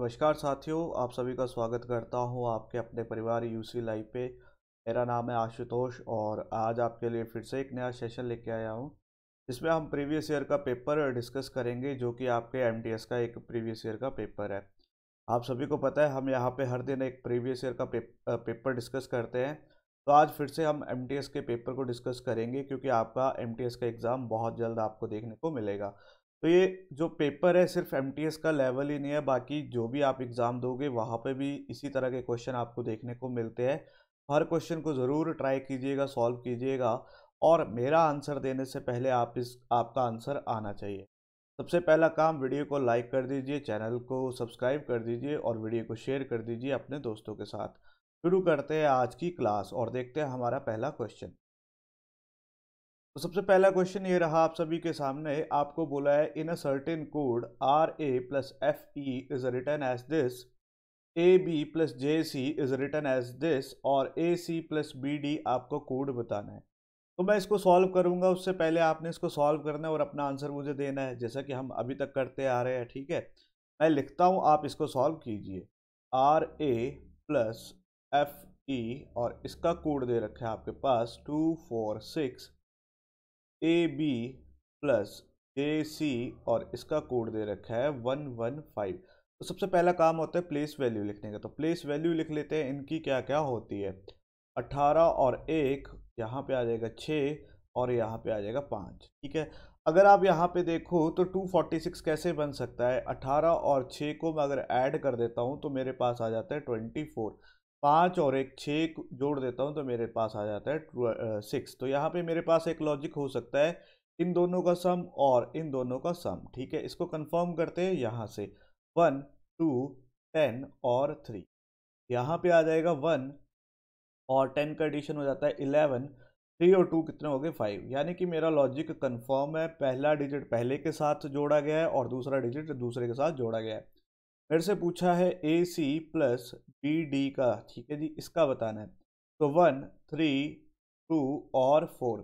नमस्कार साथियों आप सभी का स्वागत करता हूं आपके अपने परिवार यूसी लाइव पे मेरा नाम है आशुतोष और आज आपके लिए फिर से एक नया सेशन लेके आया हूं जिसमें हम प्रीवियस ईयर का पेपर डिस्कस करेंगे जो कि आपके एमटीएस का एक प्रीवियस ईयर का पेपर है आप सभी को पता है हम यहाँ पे हर दिन एक प्रीवियस ईयर का पेपर डिस्कस करते हैं तो आज फिर से हम एम के पेपर को डिस्कस करेंगे क्योंकि आपका एम का एग्ज़ाम बहुत जल्द आपको देखने को मिलेगा तो ये जो पेपर है सिर्फ एम का लेवल ही नहीं है बाकी जो भी आप एग्ज़ाम दोगे वहाँ पे भी इसी तरह के क्वेश्चन आपको देखने को मिलते हैं हर क्वेश्चन को ज़रूर ट्राई कीजिएगा सॉल्व कीजिएगा और मेरा आंसर देने से पहले आप इस आपका आंसर आना चाहिए सबसे पहला काम वीडियो को लाइक कर दीजिए चैनल को सब्सक्राइब कर दीजिए और वीडियो को शेयर कर दीजिए अपने दोस्तों के साथ शुरू करते हैं आज की क्लास और देखते हैं हमारा पहला क्वेश्चन तो सबसे पहला क्वेश्चन ये रहा आप सभी के सामने आपको बोला है in a certain code R A plus F E is written as this A B plus J C is written as this और A C plus B D आपको कोड बताना है तो मैं इसको सॉल्व करूंगा उससे पहले आपने इसको सॉल्व करना है और अपना आंसर मुझे देना है जैसा कि हम अभी तक करते आ रहे हैं ठीक है मैं लिखता हूँ आप इसको सॉल्व कीजिए R A plus F E और इसका कोड दे रखा है आपके पास two four six A B plus A C और इसका कोड दे रखा है वन वन फाइव तो सबसे पहला काम होता है प्लेस वैल्यू लिखने का तो प्लेस वैल्यू लिख लेते हैं इनकी क्या क्या होती है अट्ठारह और एक यहाँ पे आ जाएगा छः और यहाँ पे आ जाएगा पाँच ठीक है अगर आप यहाँ पे देखो तो 246 कैसे बन सकता है 18 और 6 को मैं अगर ऐड कर देता हूँ तो मेरे पास आ जाता है फोर पाँच और एक छः जोड़ देता हूँ तो मेरे पास आ जाता है सिक्स तो यहाँ पे मेरे पास एक लॉजिक हो सकता है इन दोनों का सम और इन दोनों का सम ठीक है इसको कंफर्म करते हैं यहाँ से वन टू टेन और थ्री यहाँ पे आ जाएगा वन और टेन का एडिशन हो जाता है इलेवन थ्री और टू कितने हो गए फाइव यानी कि मेरा लॉजिक कन्फर्म है पहला डिजिट पहले के साथ जोड़ा गया है और दूसरा डिजिट दूसरे के साथ जोड़ा गया है मेरे से पूछा है A C plus B D का ठीक है जी इसका बताना है तो वन थ्री टू और फोर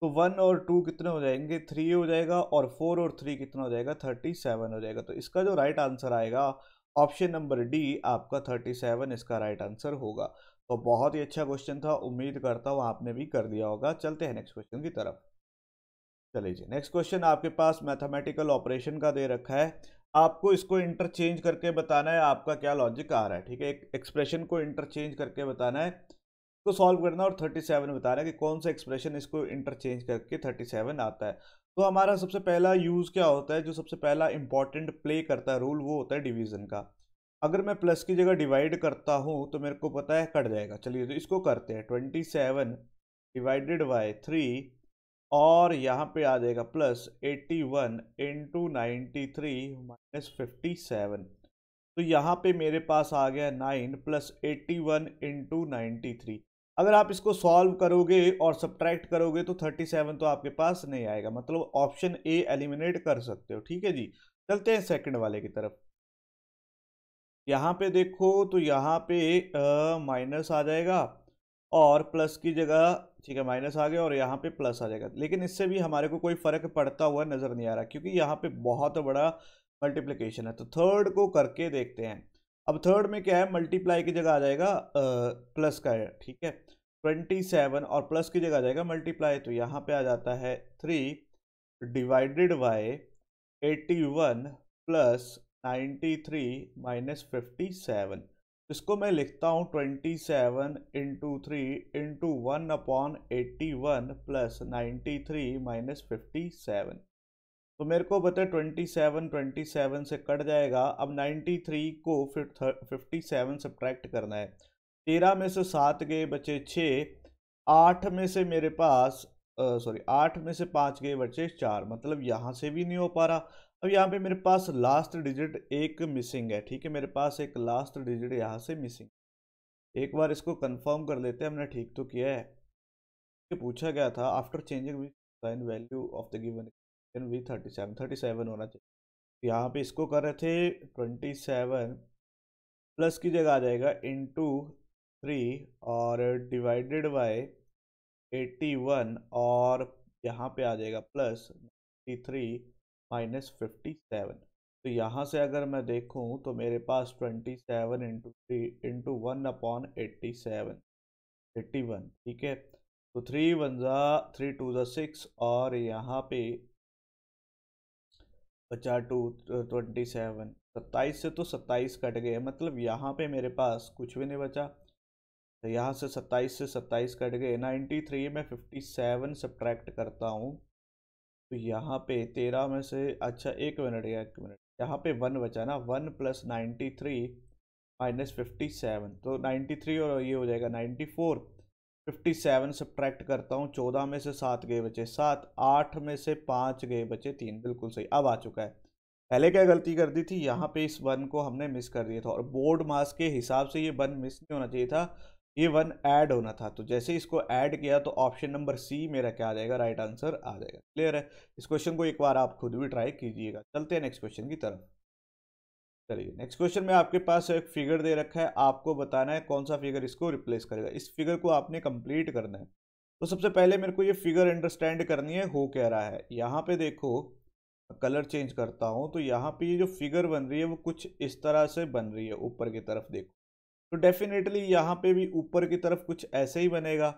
तो वन और टू कितने हो जाएंगे थ्री हो जाएगा और फोर और थ्री कितना हो जाएगा थर्टी सेवन हो जाएगा तो इसका जो राइट आंसर आएगा ऑप्शन नंबर डी आपका थर्टी सेवन इसका राइट आंसर होगा तो बहुत ही अच्छा क्वेश्चन था उम्मीद करता हूँ आपने भी कर दिया होगा चलते हैं नेक्स्ट क्वेश्चन की तरफ चलिए जी नेक्स्ट क्वेश्चन आपके पास मैथमेटिकल ऑपरेशन का दे रखा है आपको इसको इंटरचेंज करके बताना है आपका क्या लॉजिक आ रहा है ठीक है एक एक्सप्रेशन को इंटरचेंज करके बताना है इसको सॉल्व करना और 37 बताना है कि कौन सा एक्सप्रेशन इसको इंटरचेंज करके 37 आता है तो हमारा सबसे पहला यूज़ क्या होता है जो सबसे पहला इंपॉर्टेंट प्ले करता है रूल वो होता है डिवीज़न का अगर मैं प्लस की जगह डिवाइड करता हूँ तो मेरे को पता है कट जाएगा चलिए तो इसको करते हैं twenty seven divided by three और यहाँ पे आ जाएगा plus eighty one into ninety three minus fifty seven तो यहाँ पे मेरे पास आ गया nine plus eighty one into ninety three अगर आप इसको सॉल्व करोगे और सब्ट्रैक्ट करोगे तो थर्टी सेवन तो आपके पास नहीं आएगा मतलब ऑप्शन ए एलिमिनेट कर सकते हो ठीक है जी चलते हैं सेकंड वाले की तरफ यहाँ पे देखो तो यहाँ पे माइनस आ जाएगा और प्लस की जगह ठीक है माइनस आ गया और यहाँ पे प्लस आ जाएगा लेकिन इससे भी हमारे को कोई फ़र्क पड़ता हुआ नज़र नहीं आ रहा क्योंकि यहाँ पे बहुत बड़ा मल्टीप्लिकेशन है तो थर्ड को करके देखते हैं अब थर्ड में क्या है मल्टीप्लाई की जगह आ जाएगा आ, प्लस का है ठीक है ट्वेंटी सेवन और प्लस की जगह आ जाएगा मल्टीप्लाई तो यहाँ पे आ जाता है three divided by eighty one plus ninety three minus fifty seven इसको मैं लिखता हूँ twenty seven into three into one upon eighty one plus ninety three minus fifty seven तो मेरे को बताए ट्वेंटी सेवन ट्वेंटी सेवन से कट जाएगा अब नाइन्टी थ्री को फिफ्टी सेवन सब्ट्रैक्ट करना है तेरह में से सात गए बचे छः आठ में से मेरे पास सॉरी आठ में से पाँच गए बचे चार मतलब यहाँ से भी नहीं हो पा रहा अब यहाँ पे मेरे पास लास्ट डिजिट एक मिसिंग है ठीक है मेरे पास एक लास्ट डिजिट यहाँ से मिसिंग एक बार इसको कंफर्म कर लेते हैं हमने ठीक तो किया है ये पूछा गया था after changing sign value of the given V thirty seven thirty seven होना चाहिए तो यहाँ पे इसको कर रहे थे ट्वेंटी सेवन प्लस की जगह आ जाएगा टू थ्री और डिवाइडेड बाय एट्टी वन और यहाँ पे आ जाएगा plus three minus fifty seven तो यहाँ से अगर मैं देखूँ तो मेरे पास twenty seven into three into one upon eighty seven eighty one ठीक है तो थ्री वन ज़ा थ्री टू ज़ा सिक्स और यहाँ पे बचा टू ट्वेंटी सेवन सत्ताईस से तो सत्ताईस कट गए मतलब यहाँ पे मेरे पास कुछ भी नहीं बचा तो यहाँ से सत्ताईस से सत्ताईस कट गए नाइन्टी थ्री में फिफ्टी सेवन सब्ट्रैक्ट करता हूँ तो यहाँ पे तेरह में से अच्छा एक मिनट या एक मिनट यहाँ पे वन बचा ना one plus ninety three minus fifty seven तो नाइन्टी थ्री और ये हो जाएगा ninety four fifty seven subtract करता हूँ चौदह में से सात गए बचे सात आठ में से पाँच गए बचे तीन बिल्कुल सही अब आ चुका है पहले क्या गलती कर दी थी यहाँ पे इस वन को हमने मिस कर दिया था और बोर्ड मास के हिसाब से ये वन मिस नहीं होना चाहिए था ये वन ऐड होना था तो जैसे इसको ऐड किया तो ऑप्शन नंबर सी मेरा क्या आ जाएगा राइट आंसर आ जाएगा क्लियर है इस क्वेश्चन को एक बार आप खुद भी ट्राई कीजिएगा चलते हैं नेक्स्ट क्वेश्चन की तरफ चलिए नेक्स्ट क्वेश्चन में आपके पास एक फिगर दे रखा है आपको बताना है कौन सा फिगर इसको रिप्लेस करेगा इस फिगर को आपने कंप्लीट करना है तो सबसे पहले मेरे को ये फिगर अंडरस्टैंड करनी है हो कह रहा है यहाँ पे देखो कलर चेंज करता हूँ तो यहाँ पे ये जो फिगर बन रही है वो कुछ इस तरह से बन रही है ऊपर की तरफ देखो तो डेफिनेटली यहाँ पे भी ऊपर की तरफ कुछ ऐसे ही बनेगा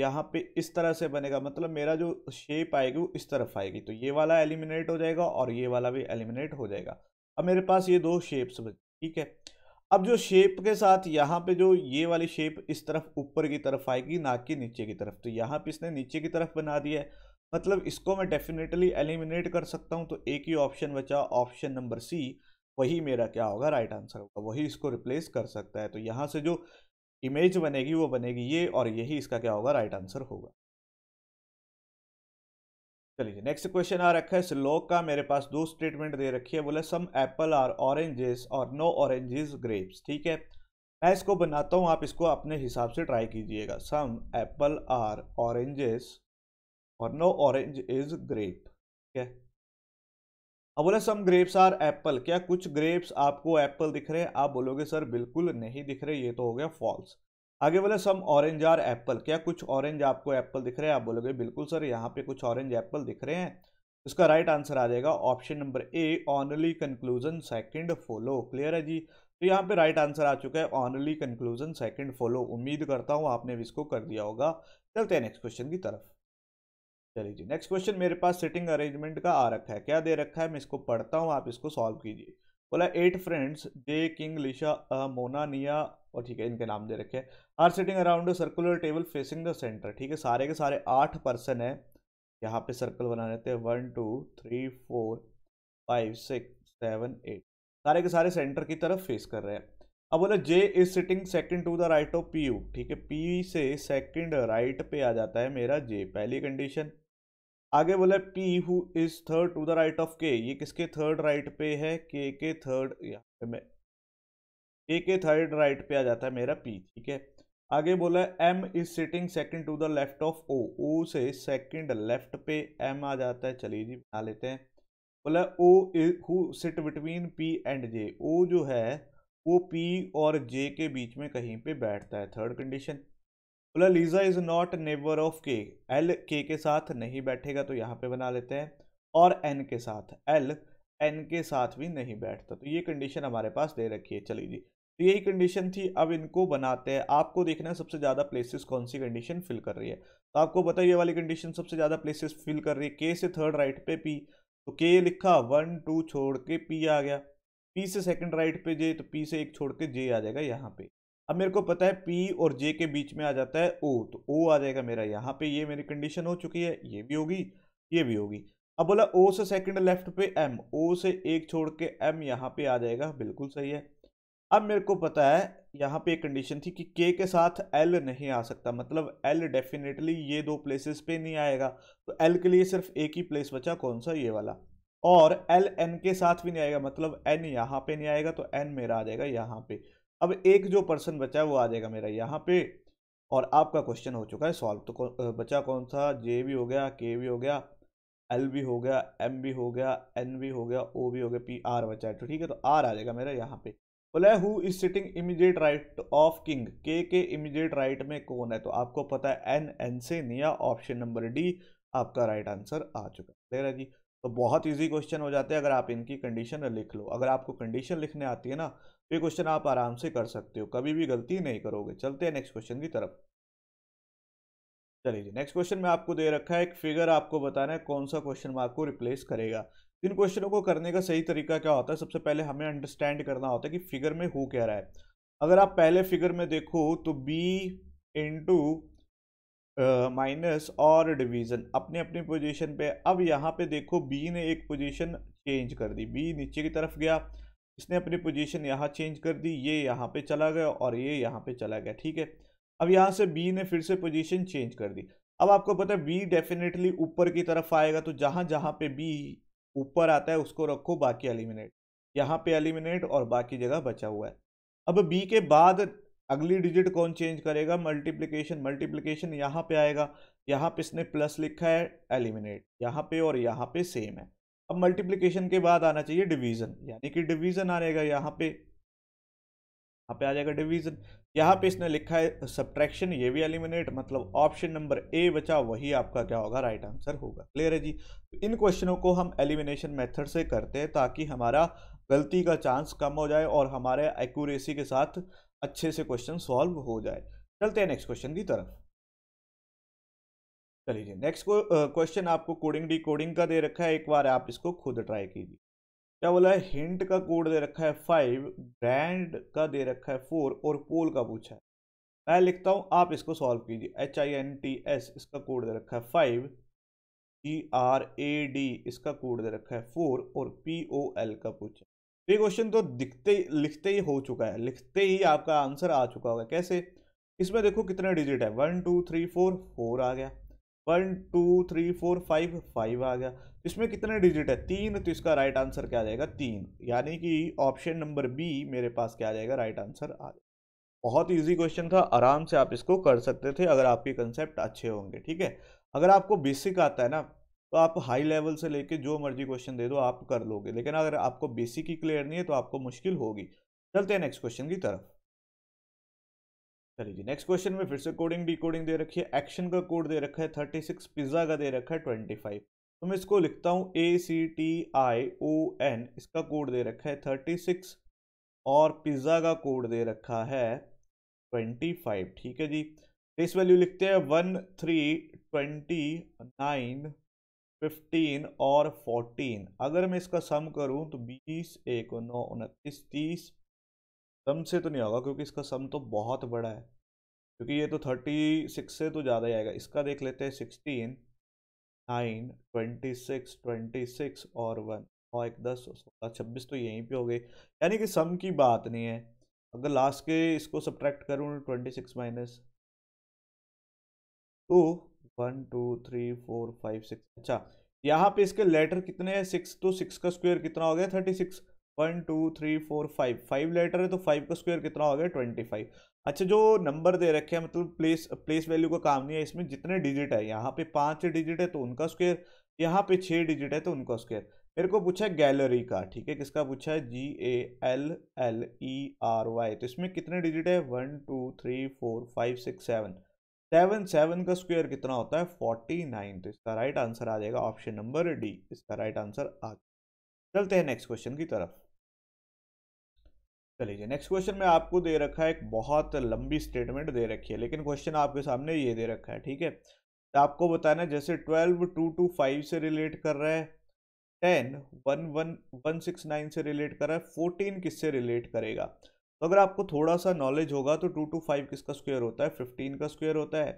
यहाँ पे इस तरह से बनेगा मतलब मेरा जो शेप आएगी वो इस तरफ आएगी तो ये वाला एलिमिनेट हो जाएगा और ये वाला भी एलिमिनेट हो जाएगा अब मेरे पास ये दो शेप्स ठीक है अब जो शेप के साथ यहाँ पे जो ये वाली शेप इस तरफ ऊपर की तरफ आएगी ना कि नीचे की तरफ तो यहाँ पे इसने नीचे की तरफ बना दिया है मतलब इसको मैं डेफिनेटली एलिमिनेट कर सकता हूँ तो एक ही ऑप्शन बचा ऑप्शन नंबर सी वही मेरा क्या होगा राइट आंसर होगा वही इसको रिप्लेस कर सकता है तो यहाँ से जो इमेज बनेगी वो बनेगी ये और यही इसका क्या होगा राइट आंसर होगा चलिए नेक्स्ट क्वेश्चन आ रखा है स्लोक का मेरे पास दो स्टेटमेंट दे रखी है बोले सम एप्पल आर ऑरेंजेस और नो ऑरेंजेस ग्रेप्स ठीक है मैं इसको बनाता हूँ आप इसको अपने हिसाब से ट्राई कीजिएगा सम एप्पल आर ऑरेंजेस और नो ऑरेंज इज ग्रेप ठीक है अब बोले सम ग्रेप्स आर एप्पल क्या कुछ ग्रेप्स आपको एप्पल दिख रहे हैं आप बोलोगे सर बिल्कुल नहीं दिख रहे ये तो हो गया फॉल्स आगे बोले सम ऑरेंज आर एप्पल क्या कुछ ऑरेंज आपको एप्पल दिख रहे हैं आप बोलोगे बिल्कुल सर यहाँ पे कुछ ऑरेंज एप्पल दिख रहे हैं इसका राइट आंसर आ जाएगा option number A only conclusion second follow clear है जी तो यहाँ पे राइट आंसर आ चुका है ऑनली कंक्लूजन सेकंड फॉलो उम्मीद करता हूँ आपने भी इसको कर दिया होगा चलते हैं नेक्स्ट क्वेश्चन की तरफ चलिए जी नेक्स्ट क्वेश्चन मेरे पास सिटिंग अरेंजमेंट का आ रखा है क्या दे रखा है मैं इसको पढ़ता हूँ आप इसको सॉल्व कीजिए बोला eight friends J King Lisha Mona Nia और ठीक है इनके नाम दे रखे हैं are sitting around a circular table facing the centre ठीक है सारे के सारे आठ पर्सन है यहाँ पे सर्कल बना लेते हैं one two three four five six seven eight सारे के सारे सेंटर की तरफ फेस कर रहे हैं अब बोला J is sitting second to the right of P you ठीक है पी से सेकंड राइट पे आ जाता है मेरा जे पहली कंडीशन आगे बोला P who is third to the right of K ये किसके थर्ड राइट पे है के के थर्ड यहाँ पे के के थर्ड राइट पे आ जाता है मेरा पी ठीक है आगे बोला M is sitting second to the left of O O से सेकंड लेफ्ट पे एम आ जाता है चलिए जी बना लेते हैं बोला O who sit between P and J O जो है वो पी और जे के बीच में कहीं पे बैठता है थर्ड कंडीशन बोला Lisa is not neighbour of K L K K साथ नहीं बैठेगा तो यहाँ पे बना लेते हैं और एन के साथ एल एन के साथ भी नहीं बैठता तो ये कंडीशन हमारे पास दे रखी है चलिए जी तो यही कंडीशन थी अब इनको बनाते हैं आपको देखना है सबसे ज़्यादा प्लेसेस कौन सी कंडीशन फिल कर रही है तो आपको पता ये वाली कंडीशन सबसे ज़्यादा प्लेसेस फिल कर रही है के से थर्ड राइट पे पी तो के लिखा वन टू छोड़ के पी आ गया पी से सेकंड राइट पे जे तो पी से एक छोड़ के जे आ जाएगा यहाँ पे अब मेरे को पता है पी और जे के बीच में आ जाता है ओ तो ओ आ जाएगा मेरा यहाँ पे ये मेरी कंडीशन हो चुकी है ये भी होगी ये भी होगी अब बोला ओ से सेकंड लेफ्ट पे एम ओ से एक छोड़ के एम यहाँ पे आ जाएगा बिल्कुल सही है अब मेरे को पता है यहाँ पे एक कंडीशन थी कि के के साथ एल नहीं आ सकता मतलब एल डेफिनेटली ये दो प्लेसेस पे नहीं आएगा तो एल के लिए सिर्फ एक ही प्लेस बचा कौन सा ये वाला और एल एन के साथ भी नहीं आएगा मतलब एन यहाँ पे नहीं आएगा तो एन मेरा आ जाएगा यहाँ पे अब एक जो पर्सन बचा है वो आ जाएगा मेरा यहाँ पे और आपका क्वेश्चन हो चुका है सॉल्व तो बचा कौन सा जे भी हो गया के भी हो गया एल भी हो गया एम भी हो गया एन भी हो गया ओ भी हो गया पी आर बचा है तो ठीक है तो आर आ जाएगा मेरा यहाँ पे बोला who is sitting immediate right of King K K immediate right में कौन है तो आपको पता है एन एन से निया ऑप्शन नंबर डी आपका राइट आंसर आ चुका है क्लियर है जी तो बहुत इजी क्वेश्चन हो जाते हैं अगर आप इनकी कंडीशन लिख लो अगर आपको कंडीशन लिखने आती है ना ये क्वेश्चन आप आराम से कर सकते हो कभी भी गलती नहीं करोगे चलते हैं नेक्स्ट क्वेश्चन की तरफ चलिए नेक्स्ट क्वेश्चन में आपको दे रखा है एक फिगर आपको बताना है कौन सा क्वेश्चन मार्क को रिप्लेस करेगा इन क्वेश्चनों को करने का सही तरीका क्या होता है सबसे पहले हमें अंडरस्टैंड करना होता है कि फिगर में हो क्या रहा है अगर आप पहले फिगर में देखो तो बी इंटू माइनस और डिवीज़न अपने अपने पोजीशन पे अब यहाँ पे देखो बी ने एक पोजीशन चेंज कर दी बी नीचे की तरफ गया इसने अपनी पोजीशन यहाँ चेंज कर दी ये यहाँ पे चला गया और ये यहाँ पे चला गया ठीक है अब यहाँ से बी ने फिर से पोजीशन चेंज कर दी अब आपको पता है बी डेफिनेटली ऊपर की तरफ आएगा तो जहाँ जहाँ पे बी ऊपर आता है उसको रखो बाकी एलिमिनेट यहाँ पे एलिमिनेट और बाकी जगह बचा हुआ है अब बी के बाद अगली डिजिट कौन चेंज करेगा मल्टीप्लीकेशन मल्टीप्लीकेशन यहाँ पे आएगा यहाँ पर इसने प्लस लिखा है एलिमिनेट यहाँ पे और यहाँ पे सेम है अब मल्टीप्लीकेशन के बाद आना चाहिए डिवीज़न यानी कि डिवीज़न आ जाएगा यहाँ पे यहाँ पे आ जाएगा डिवीज़न यहाँ पे इसने लिखा है सब्ट्रैक्शन ये भी एलिमिनेट मतलब ऑप्शन नंबर ए बचा वही आपका क्या होगा राइट right आंसर होगा क्लियर है जी तो इन क्वेश्चनों को हम एलिमिनेशन मेथड से करते हैं ताकि हमारा गलती का चांस कम हो जाए और हमारे एक्यूरेसी के साथ अच्छे से क्वेश्चन सॉल्व हो जाए चलते हैं नेक्स्ट क्वेश्चन की तरफ चलिए जी नेक्स्ट क्वेश्चन आपको कोडिंग डी कोडिंग का दे रखा है एक बार आप इसको खुद ट्राई कीजिए क्या बोला है हिंट का कोड दे रखा है फाइव ब्रांड का दे रखा है फोर और पोल का पूछा है मैं लिखता हूँ आप इसको सॉल्व कीजिए H I N T S इसका कोड दे रखा है five E R A D इसका कोड दे रखा है फोर और पी ओ एल का पूछा तो ये क्वेश्चन तो दिखते ही लिखते ही हो चुका है लिखते ही आपका आंसर आ चुका होगा कैसे इसमें देखो कितने डिजिट है one two three four four आ गया one two three four five five आ गया इसमें कितने डिजिट है तीन तो इसका राइट आंसर क्या आ जाएगा तीन यानी कि ऑप्शन नंबर बी मेरे पास क्या आ जाएगा राइट आंसर आ बहुत इजी क्वेश्चन था आराम से आप इसको कर सकते थे अगर आपके कंसेप्ट अच्छे होंगे ठीक है अगर आपको बेसिक आता है ना तो आप हाई लेवल से लेके जो मर्जी क्वेश्चन दे दो आप कर लोगे लेकिन अगर आपको बेसिक ही क्लियर नहीं है तो आपको मुश्किल होगी चलते हैं नेक्स्ट क्वेश्चन की तरफ चलिए जी नेक्स्ट क्वेश्चन में फिर से कोडिंग कोडिंग दे रखी है एक्शन का कोड दे रखा है थर्टी सिक्स पिज्ज़ा का दे रखा है ट्वेंटी फाइव तो मैं इसको लिखता हूँ A C T I O N इसका कोड दे रखा है थर्टी सिक्स और पिज़्ज़ा का कोड दे रखा है ट्वेंटी फाइव ठीक है जी फेस तो वैल्यू लिखते हैं one three twenty nine fifteen और फोर्टीन अगर मैं इसका सम करूँ तो बीस एक नौ उनतीस तीस सम से तो नहीं होगा क्योंकि इसका सम तो बहुत बड़ा है क्योंकि ये तो थर्टी सिक्स से तो ज़्यादा ही आएगा इसका देख लेते हैं sixteen nine twenty six twenty six और वन और एक दस सोलह छब्बीस तो यहीं पे हो गए यानी कि सम की बात नहीं है अगर लास्ट के इसको सब्ट्रैक्ट करूँ twenty six minus two one two three four five six अच्छा यहाँ पे इसके लेटर कितने हैं सिक्स तो सिक्स का स्क्वायर कितना हो गया thirty six one two three four five five letter है तो फाइव का स्क्वायर कितना हो गया ट्वेंटी फाइव अच्छा जो नंबर दे रखे हैं मतलब प्लेस प्लेस वैल्यू का काम नहीं है इसमें जितने डिजिट है यहाँ पे पाँच डिजिट है तो उनका स्क्वायर यहाँ पे छः डिजिट है तो उनका स्क्वायर मेरे को पूछा है गैलरी का ठीक है किसका पूछा है G A L L E R Y तो इसमें कितने डिजिट है one two three four five six seven seven seven का स्क्वायर कितना होता है फोर्टी नाइन तो इसका राइट आंसर आ जाएगा ऑप्शन नंबर डी इसका राइट आंसर आ चलते हैं नेक्स्ट क्वेश्चन की तरफ चलिए नेक्स्ट क्वेश्चन में आपको दे रखा है एक बहुत लंबी स्टेटमेंट दे रखी है लेकिन क्वेश्चन आपके सामने ये दे रखा है ठीक है तो आपको बताना जैसे ट्वेल्व टू टू फाइव से रिलेट कर रहा है ten one one one six nine से रिलेट कर रहा है फोर्टीन किससे रिलेट करेगा तो अगर आपको थोड़ा सा नॉलेज होगा तो टू टू फाइव किसका स्क्वेयर होता है फिफ्टीन का स्क्वेयर होता है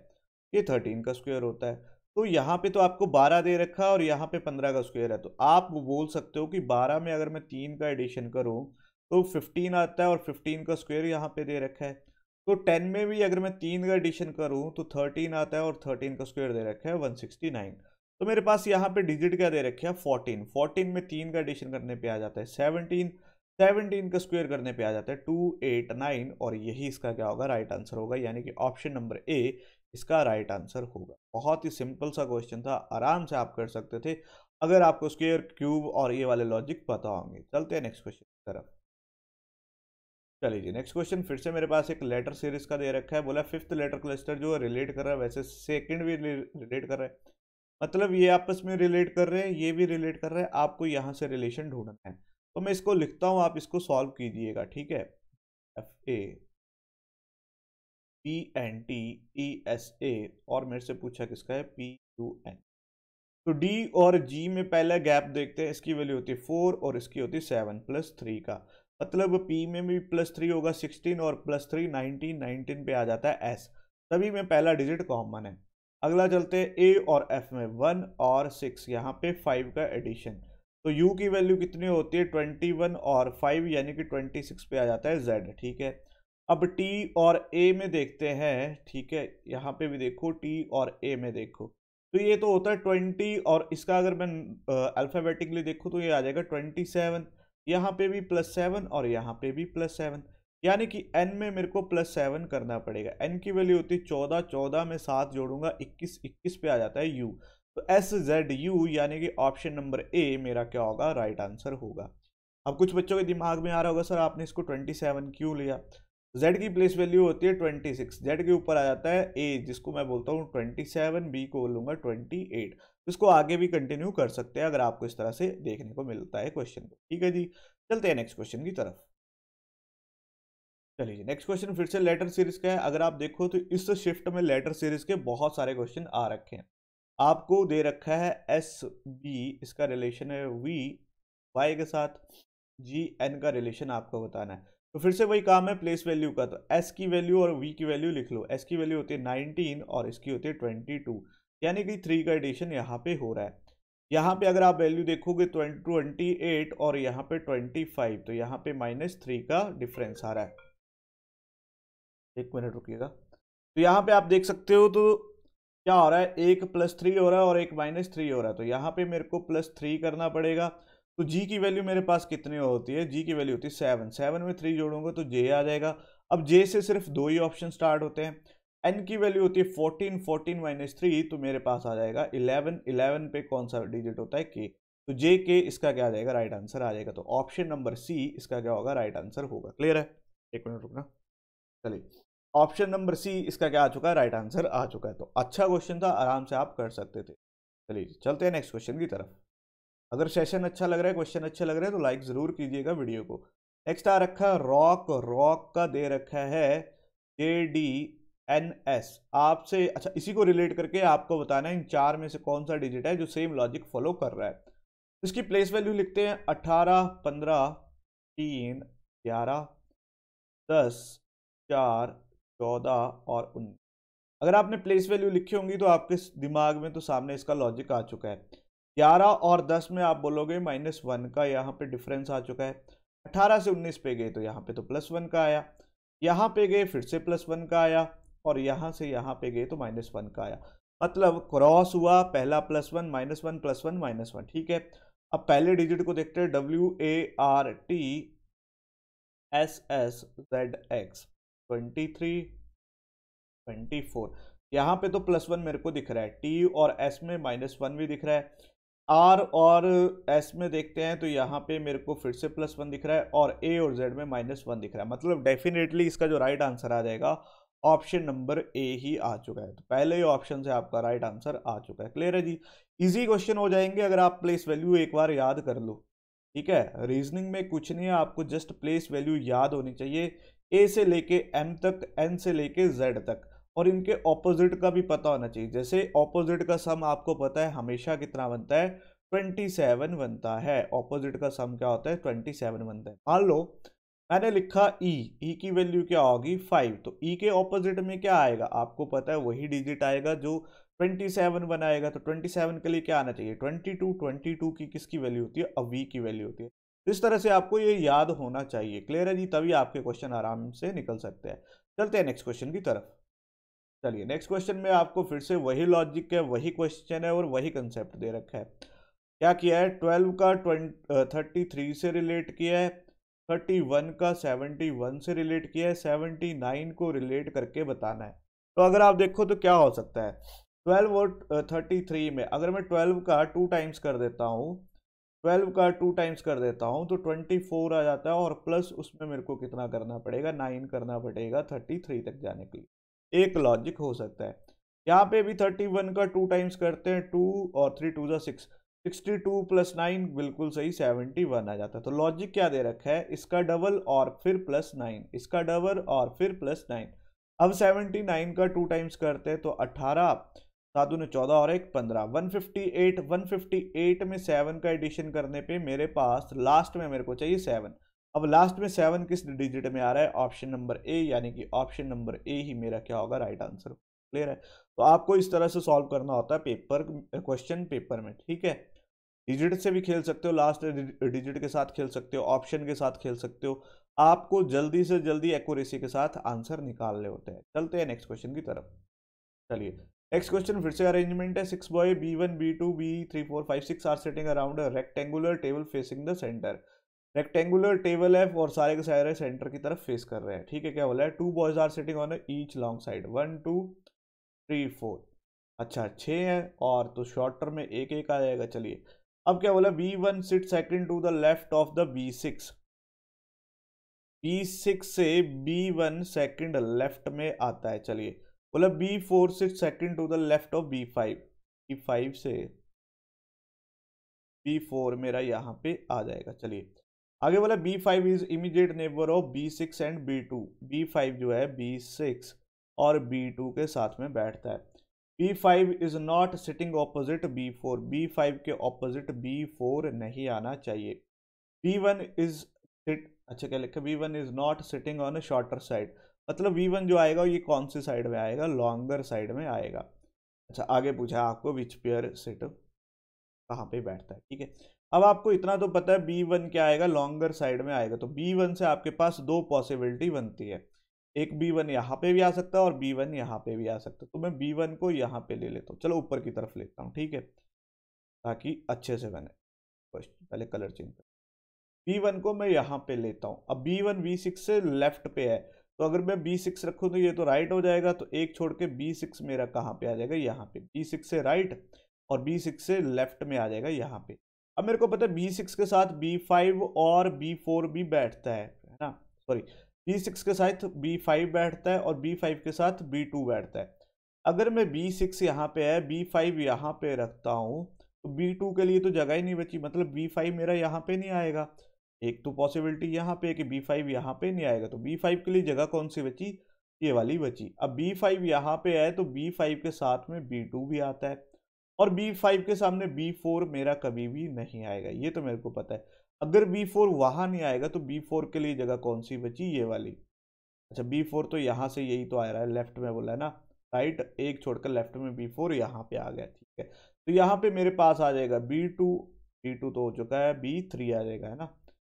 ये थर्टीन का स्क्वेयर होता है तो यहाँ पे तो आपको बारह दे रखा है और यहाँ पे पंद्रह का स्क्वेयर है तो आप बोल सकते हो कि बारह में अगर मैं तीन का एडिशन करूँ तो 15 आता है और 15 का स्क्वायर यहाँ पे दे रखा है तो 10 में भी अगर मैं तीन का एडिशन करूँ तो 13 आता है और 13 का स्क्वायर दे रखा है 169 तो मेरे पास यहाँ पे डिजिट क्या दे रखे है 14 14 में तीन का एडिशन करने पे आ जाता है 17 17 का स्क्वायर करने पे आ जाता है टू एट नाइन और यही इसका क्या होगा राइट आंसर होगा यानी कि ऑप्शन नंबर ए इसका राइट आंसर होगा बहुत ही सिंपल सा क्वेश्चन था आराम से आप कर सकते थे अगर आपको स्क्वेयर क्यूब और ये वाले लॉजिक पता होंगे चलते हैं नेक्स्ट क्वेश्चन की तरफ चलिए जी नेक्स्ट क्वेश्चन फिर से मेरे पास एक लेटर सीरीज का दे रखा है बोला फिफ्थ लेटर क्लस्टर जो रिलेट कर रहा है वैसे सेकंड भी रिलेट कर रहा है मतलब ये आपस में रिलेट कर रहे हैं ये भी रिलेट कर रहे हैं आपको यहाँ से रिलेशन ढूंढना है तो मैं इसको लिखता हूँ आप इसको सॉल्व कीजिएगा ठीक है F A P N T E S A और मेरे से पूछा किसका है पी यू एन तो डी और जी में पहला गैप देखते हैं इसकी वैल्यू होती है फोर और इसकी होती है सेवन प्लस थ्री का मतलब पी में भी प्लस थ्री होगा सिक्सटीन और प्लस थ्री नाइनटीन नाइनटीन पे आ जाता है एस सभी में पहला डिजिट कॉमन है अगला चलते हैं ए और एफ में वन और सिक्स यहाँ पे फाइव का एडिशन तो यू की वैल्यू कितनी होती है ट्वेंटी वन और फाइव यानी कि ट्वेंटी सिक्स पे आ जाता है जेड ठीक है अब टी और ए में देखते हैं ठीक है यहाँ पे भी देखो टी और ए में देखो तो ये तो होता है ट्वेंटी और इसका अगर मैं अल्फ़ाबेटिकली देखूँ तो ये आ जाएगा ट्वेंटी सेवन यहाँ पे भी प्लस सेवन और यहाँ पे भी प्लस सेवन यानी कि एन में मेरे को प्लस सेवन करना पड़ेगा एन की वैल्यू होती है चौदह चौदह में सात जोड़ूंगा इक्कीस इक्कीस पे आ जाता है यू तो एस जेड यू यानी कि ऑप्शन नंबर ए मेरा क्या होगा राइट right आंसर होगा अब कुछ बच्चों के दिमाग में आ रहा होगा सर आपने इसको ट्वेंटी सेवन क्यों लिया जेड की प्लेस वैल्यू होती है ट्वेंटी सिक्स जेड के ऊपर आ जाता है ए जिसको मैं बोलता हूँ ट्वेंटी सेवन बी को बोलूँगा ट्वेंटी एट इसको आगे भी कंटिन्यू कर सकते हैं अगर आपको इस तरह से देखने को मिलता है क्वेश्चन को ठीक है जी चलते हैं नेक्स्ट क्वेश्चन की तरफ चलिए नेक्स्ट क्वेश्चन फिर से लेटर सीरीज का है अगर आप देखो तो इस शिफ्ट में लेटर सीरीज के बहुत सारे क्वेश्चन आ रखे हैं आपको दे रखा है एस बी इसका रिलेशन है वी वाई के साथ जी एन का रिलेशन आपको बताना है तो फिर से वही काम है प्लेस वैल्यू का तो एस की वैल्यू और वी की वैल्यू लिख लो एस की वैल्यू होती है नाइनटीन और इसकी होती है ट्वेंटी टू यानी कि थ्री का एडिशन यहाँ पे हो रहा है यहाँ पे अगर आप वैल्यू देखोगे ट्वेंटी एट और यहाँ पे ट्वेंटी फाइव तो यहाँ पे माइनस थ्री का डिफरेंस आ रहा है एक मिनट रुकिएगा तो यहाँ पे आप देख सकते हो तो क्या हो रहा है एक प्लस थ्री हो रहा है और एक माइनस थ्री हो रहा है तो यहाँ पे मेरे को प्लस थ्री करना पड़ेगा तो जी की वैल्यू मेरे पास कितनी होती है जी की वैल्यू होती है सेवन सेवन में थ्री जोड़ूंगा तो जे आ जाएगा अब जे से सिर्फ दो ही ऑप्शन स्टार्ट होते हैं एन की वैल्यू होती है फोर्टीन फोर्टीन माइनस थ्री तो मेरे पास आ जाएगा इलेवन इलेवन पे कौन सा डिजिट होता है के तो जे के इसका क्या आ जाएगा राइट आंसर आ जाएगा तो ऑप्शन नंबर सी इसका क्या होगा राइट आंसर होगा क्लियर है एक मिनट रुकना चलिए ऑप्शन नंबर सी इसका क्या आ चुका है राइट आंसर आ चुका है तो अच्छा क्वेश्चन था आराम से आप कर सकते थे चलिए चलते हैं नेक्स्ट क्वेश्चन की तरफ अगर सेशन अच्छा लग रहा है क्वेश्चन अच्छे लग रहे हैं तो लाइक ज़रूर कीजिएगा वीडियो को नेक्स्ट आ रखा है रॉक रॉक का दे रखा है जे डी एन एस आपसे अच्छा इसी को रिलेट करके आपको बताना है इन चार में से कौन सा डिजिट है जो सेम लॉजिक फॉलो कर रहा है इसकी प्लेस वैल्यू लिखते हैं अठारह पंद्रह तीन ग्यारह दस चार चौदह और उन्नीस अगर आपने प्लेस वैल्यू लिखी होंगी तो आपके दिमाग में तो सामने इसका लॉजिक आ चुका है ग्यारह और दस में आप बोलोगे माइनस वन का यहाँ पे डिफरेंस आ चुका है अठारह से उन्नीस पे गए तो यहाँ पे तो प्लस वन का आया यहाँ पे गए फिर से प्लस वन का आया और यहाँ से यहाँ पे गए तो माइनस वन का आया मतलब क्रॉस हुआ पहला plus one minus one plus one minus one ठीक है अब पहले डिजिट को देखते हैं W A R T S S Z X twenty three twenty four यहाँ पे तो प्लस वन मेरे को दिख रहा है टी और एस में माइनस वन भी दिख रहा है आर और एस में देखते हैं तो यहाँ पे मेरे को फिर से प्लस वन दिख रहा है और ए और जेड में माइनस वन दिख रहा है मतलब डेफिनेटली इसका जो राइट आंसर आ जाएगा ऑप्शन नंबर ए ही आ चुका है तो पहले ही ऑप्शन से आपका राइट आंसर आ चुका है क्लियर है जी इजी क्वेश्चन हो जाएंगे अगर आप प्लेस वैल्यू एक बार याद कर लो ठीक है रीजनिंग में कुछ नहीं है आपको जस्ट प्लेस वैल्यू याद होनी चाहिए ए से लेके एम तक एन से लेके जेड तक और इनके ऑपोजिट का भी पता होना चाहिए जैसे ऑपोजिट का सम आपको पता है हमेशा कितना बनता है ट्वेंटी सेवन बनता है ऑपोजिट का सम क्या होता है ट्वेंटी सेवन बनता है मान लो मैंने लिखा ई e, e की वैल्यू क्या होगी फाइव तो ई e के ऑपोजिट में क्या आएगा आपको पता है वही डिजिट आएगा जो ट्वेंटी सेवन बनाएगा तो ट्वेंटी सेवन के लिए क्या आना चाहिए ट्वेंटी टू ट्वेंटी टू की किसकी वैल्यू होती है अवी की वैल्यू होती है तो इस तरह से आपको ये याद होना चाहिए क्लियर है जी तभी आपके क्वेश्चन आराम से निकल सकते हैं चलते हैं नेक्स्ट क्वेश्चन की तरफ चलिए नेक्स्ट क्वेश्चन में आपको फिर से वही लॉजिक है वही क्वेश्चन है और वही कंसेप्ट दे रखा है क्या किया है ट्वेल्व का थर्टी थ्री से रिलेट किया है थर्टी वन का सेवेंटी वन से रिलेट किया है सेवेंटी नाइन को रिलेट करके बताना है तो अगर आप देखो तो क्या हो सकता है ट्वेल्व और थर्टी थ्री में अगर मैं ट्वेल्व का टू टाइम्स कर देता हूँ ट्वेल्व का टू टाइम्स कर देता हूँ तो ट्वेंटी फोर आ जाता है और प्लस उसमें मेरे को कितना करना पड़ेगा नाइन करना पड़ेगा थर्टी थ्री तक जाने के लिए एक लॉजिक हो सकता है यहाँ पे भी थर्टी वन का टू टाइम्स करते हैं टू और थ्री टू जो six sixty two plus nine बिल्कुल सही सेवेंटी वन आ जाता है तो लॉजिक क्या दे रखा है इसका डबल और फिर प्लस नाइन इसका डबल और फिर प्लस नाइन अब सेवेंटी नाइन का टू टाइम्स करते हैं तो अट्ठारह साधु ने चौदह और एक पंद्रह one fifty eight one fifty eight में सेवन का एडिशन करने पे मेरे पास लास्ट में मेरे को चाहिए सेवन अब लास्ट में सेवन किस डिजिट में आ रहा है ऑप्शन नंबर ए यानी कि ऑप्शन नंबर ए ही मेरा क्या होगा राइट आंसर क्लियर है तो आपको इस तरह से सॉल्व करना होता है पेपर क्वेश्चन पेपर में ठीक है डिजिट से भी खेल सकते हो लास्ट डिजिट के साथ खेल सकते हो ऑप्शन के साथ खेल सकते हो आपको जल्दी से जल्दी एक्यूरेसी के साथ आंसर निकालने होते हैं चलते हैं नेक्स्ट क्वेश्चन की तरफ चलिए नेक्स्ट क्वेश्चन फिर से अरेंजमेंट है six boy B one B two B three four five six are sitting around rectangular table facing the centre rectangular table है और सारे के सारे सेंटर की तरफ फेस कर रहे हैं ठीक है क्या बोला है two boys are sitting on each long side one two three four अच्छा छः है और तो शॉर्ट टर्म में एक एक आ जाएगा चलिए अब क्या बोला B one sit second to the left of the B six B six से बी वन सेकेंड लेफ्ट में आता है चलिए बोला B four sit second to the left of B five B five से बी फोर मेरा यहां पे आ जाएगा चलिए आगे बोला B five is immediate neighbour of B six and B two B five जो है बी सिक्स और बी टू के साथ में बैठता है B5 is not sitting opposite B4 B5 के ऑपोजिट B4 नहीं आना चाहिए B1 इज सिट अच्छा क्या लिखा B1 is not sitting on shorter side मतलब B1 जो आएगा ये कौन सी साइड में आएगा लॉन्गर साइड में आएगा अच्छा आगे पूछा आपको विच पेयर सिट कहाँ पे बैठता है ठीक है अब आपको इतना तो पता है B1 क्या आएगा लॉन्गर साइड में आएगा तो B1 से आपके पास दो पॉसिबिलिटी बनती है एक बी वन यहाँ पे भी आ सकता है और बी वन यहाँ पे भी आ सकता है तो मैं बी वन को यहाँ पे ले लेता हूँ चलो ऊपर की तरफ लेता हूँ ठीक है ताकि अच्छे से बने फर्स्ट पहले कलर चेंज कर बी वन को मैं यहाँ पे लेता हूँ अब बी वन बी सिक्स से लेफ्ट पे है तो अगर मैं बी सिक्स रखूँ तो ये तो राइट हो जाएगा तो एक छोड़ के बी सिक्स मेरा कहाँ पे आ जाएगा यहाँ पे बी सिक्स से राइट और बी सिक्स से लेफ्ट में आ जाएगा यहाँ पे अब मेरे को पता है बी सिक्स के साथ बी फाइव और बी फोर भी बैठता है है ना सॉरी बी सिक्स के साथ बी फाइव बैठता है और बी फाइव के साथ बी टू बैठता है अगर मैं बी सिक्स यहाँ पे है बी फाइव यहाँ पे रखता हूँ तो बी टू के लिए तो जगह ही नहीं बची मतलब बी फाइव मेरा यहाँ पे नहीं आएगा एक तो पॉसिबिलिटी यहाँ पे कि बी फाइव यहाँ पे नहीं आएगा तो बी फाइव के लिए जगह कौन सी बची ये वाली बची अब बी फाइव यहाँ पे है तो बी फाइव के साथ में बी टू भी आता है और बी फाइव के सामने बी फोर मेरा कभी भी नहीं आएगा ये तो मेरे को पता है अगर बी फोर वहाँ नहीं आएगा तो बी फोर के लिए जगह कौन सी बची ये वाली अच्छा बी फोर तो यहाँ से यही तो आ रहा है लेफ्ट में बोला है ना राइट एक छोड़कर लेफ्ट में बी फोर यहाँ पे आ गया ठीक है तो यहाँ पे मेरे पास आ जाएगा बी टू बी टू तो हो चुका है बी थ्री आ जाएगा है ना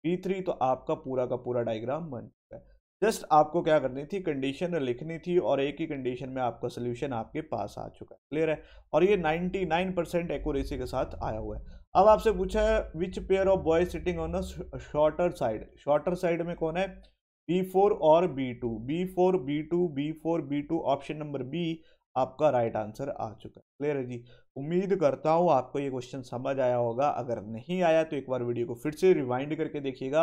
बी थ्री तो आपका पूरा का पूरा डायग्राम बन चुका है जस्ट आपको क्या करनी थी कंडीशन लिखनी थी और एक ही कंडीशन में आपका सोल्यूशन आपके पास आ चुका है क्लियर है और ये 99 परसेंट एक्यूरेसी के साथ आया हुआ है अब आपसे पूछा है which pair of boy sitting on shorter side shorter side में कौन है बी फोर और B two B four B two B four B two option number B आपका राइट आंसर आ चुका है क्लियर है जी उम्मीद करता हूँ आपको ये क्वेश्चन समझ आया होगा अगर नहीं आया तो एक बार वीडियो को फिर से रिवाइंड करके देखिएगा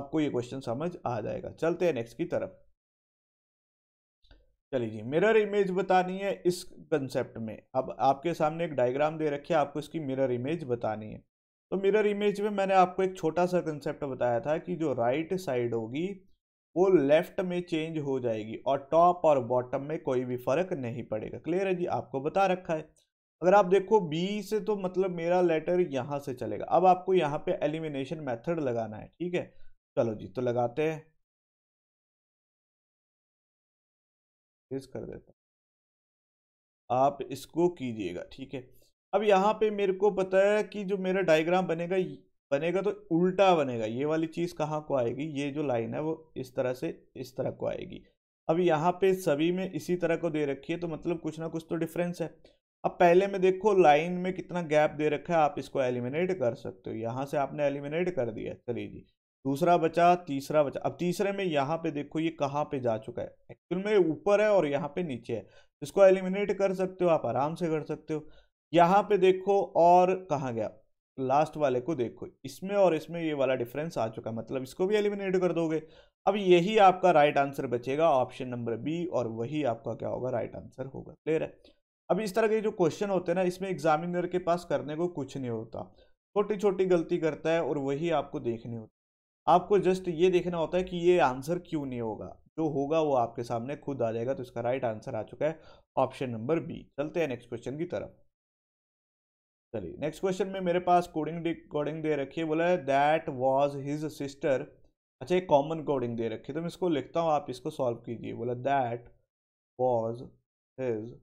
आपको ये क्वेश्चन समझ आ जाएगा चलते हैं नेक्स्ट की तरफ चलिए जी मिरर इमेज बतानी है इस कंसेप्ट में अब आपके सामने एक डायग्राम दे रखी है आपको इसकी मिरर इमेज बतानी है तो मिरर इमेज में मैंने आपको एक छोटा सा कंसेप्ट बताया था कि जो राइट साइड होगी वो लेफ्ट में चेंज हो जाएगी और टॉप और बॉटम में कोई भी फ़र्क नहीं पड़ेगा क्लियर है जी आपको बता रखा है अगर आप देखो बी से तो मतलब मेरा लेटर यहाँ से चलेगा अब आपको यहाँ पे एलिमिनेशन मेथड लगाना है ठीक है चलो जी तो लगाते हैं डिस्प्लेस कर देता हूँ आप इसको कीजिएगा ठीक है अब यहाँ पे मेरे को पता है कि जो मेरा डायग्राम बनेगा बनेगा तो उल्टा बनेगा ये वाली चीज़ कहाँ को आएगी ये जो लाइन है वो इस तरह से इस तरह को आएगी अब यहाँ पे सभी में इसी तरह को दे रखी है तो मतलब कुछ ना कुछ तो डिफरेंस है अब पहले में देखो लाइन में कितना गैप दे रखा है आप इसको एलिमिनेट कर सकते हो यहाँ से आपने एलिमिनेट कर दिया चलिए जी दूसरा बचा तीसरा बचा अब तीसरे में यहाँ पे देखो ये कहाँ पे जा चुका है एक्चुअल में ऊपर है और यहाँ पे नीचे है इसको एलिमिनेट कर सकते हो आप आराम से कर सकते हो यहाँ पे देखो और कहाँ गया लास्ट वाले को देखो इसमें और इसमें ये वाला डिफरेंस आ चुका है मतलब इसको भी एलिमिनेट कर दोगे अब यही आपका राइट आंसर बचेगा ऑप्शन नंबर बी और वही आपका क्या होगा राइट आंसर होगा क्लियर है अब इस तरह के जो क्वेश्चन होते हैं ना इसमें एग्जामिनर के पास करने को कुछ नहीं होता छोटी छोटी गलती करता है और वही आपको देखनी होती आपको जस्ट ये देखना होता है कि ये आंसर क्यों नहीं होगा जो होगा वो आपके सामने खुद आ जाएगा तो इसका राइट आंसर आ चुका है ऑप्शन नंबर बी चलते हैं नेक्स्ट क्वेश्चन की तरफ चलिए नेक्स्ट क्वेश्चन में मेरे पास कोडिंग कोडिंग दे रखी है बोला है दैट वॉज हिज सिस्टर अच्छा एक कॉमन कोडिंग दे रखी है तो मैं इसको लिखता हूँ आप इसको सॉल्व कीजिए बोला दैट वॉज हिज